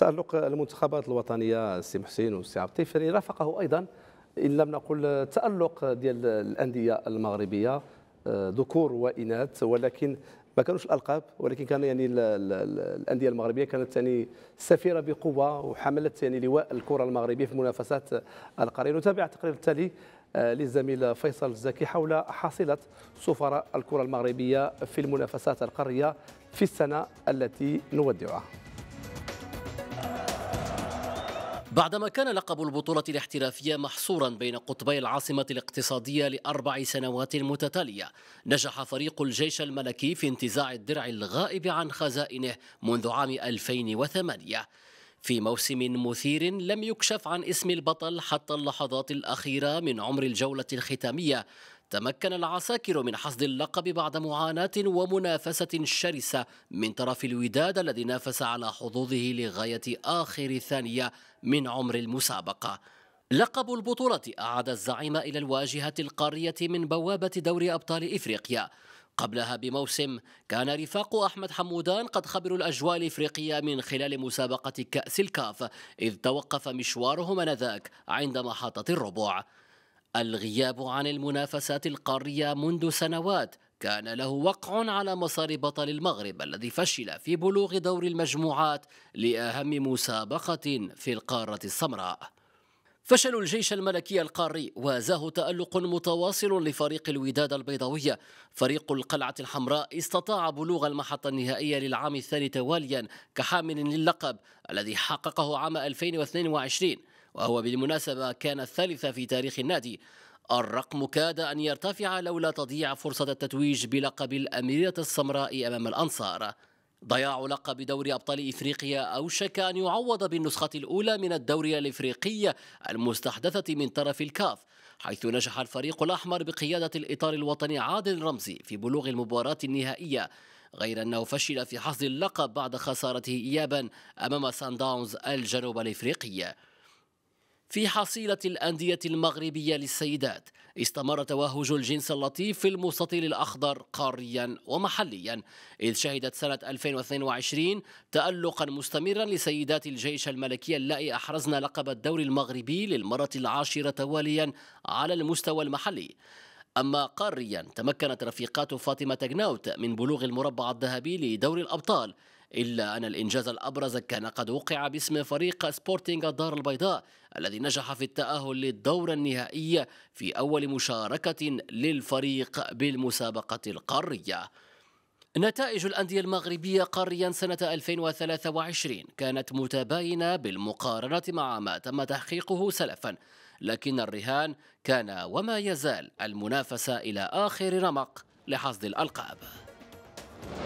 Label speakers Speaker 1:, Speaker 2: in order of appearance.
Speaker 1: تألق المنتخبات الوطنية سي محسن وسي عبد الطيفري رافقه أيضا إن لم نقل تألق ديال الأندية المغربية آه، ذكور وإناث ولكن ما كانوش الالقاب ولكن كان يعني الانديه المغربيه كانت يعني سفيره بقوه وحملت يعني لواء الكره المغربيه في منافسات القرية نتابع التقرير التالي آه، للزميل فيصل الزكي حول حصيله سفراء الكره المغربيه في المنافسات القاريه في السنه التي نودعها بعدما كان لقب البطولة الاحترافية محصورا
Speaker 2: بين قطبي العاصمة الاقتصادية لأربع سنوات متتالية نجح فريق الجيش الملكي في انتزاع الدرع الغائب عن خزائنه منذ عام 2008 في موسم مثير لم يكشف عن اسم البطل حتى اللحظات الأخيرة من عمر الجولة الختامية تمكن العساكر من حصد اللقب بعد معاناة ومنافسة شرسة من طرف الوداد الذي نافس على حظوظه لغاية آخر ثانية من عمر المسابقة لقب البطولة أعاد الزعيم إلى الواجهة القارية من بوابة دوري أبطال إفريقيا قبلها بموسم كان رفاق أحمد حمودان قد خبروا الأجواء الإفريقية من خلال مسابقة كأس الكاف إذ توقف مشوارهم نذاك عند محطة الربع الغياب عن المنافسات القارية منذ سنوات كان له وقع على مسار بطل المغرب الذي فشل في بلوغ دور المجموعات لأهم مسابقة في القارة السمراء فشل الجيش الملكي القاري وازاه تألق متواصل لفريق الوداد البيضاوية فريق القلعة الحمراء استطاع بلوغ المحطة النهائية للعام الثاني تواليا كحامل للقب الذي حققه عام 2022 وهو بالمناسبة كان الثالث في تاريخ النادي الرقم كاد أن يرتفع لولا تضييع فرصة التتويج بلقب الأميرة السمراء أمام الأنصار ضياع لقب دوري أبطال إفريقيا أوشك أن يعوض بالنسخة الأولى من الدوري الإفريقي المستحدثة من طرف الكاف حيث نجح الفريق الأحمر بقيادة الإطار الوطني عادل رمزي في بلوغ المباراة النهائية غير أنه فشل في حصد اللقب بعد خسارته إيابا أمام سان داونز الجنوب الإفريقي في حصيلة الأندية المغربية للسيدات استمر توهج الجنس اللطيف في المستطيل الأخضر قاريا ومحليا إذ شهدت سنة 2022 تألقا مستمرا لسيدات الجيش الملكي اللائي أحرزن لقب الدوري المغربي للمرة العاشرة تواليا على المستوى المحلي أما قاريا تمكنت رفيقات فاطمة تجناوت من بلوغ المربع الذهبي لدور الأبطال إلا أن الإنجاز الأبرز كان قد وقع باسم فريق سبورتينغ الدار البيضاء الذي نجح في التأهل للدور النهائي في أول مشاركة للفريق بالمسابقة القارية نتائج الأندية المغربية قاريا سنة 2023 كانت متباينة بالمقارنة مع ما تم تحقيقه سلفا لكن الرهان كان وما يزال المنافسة إلى آخر رمق لحصد الألقاب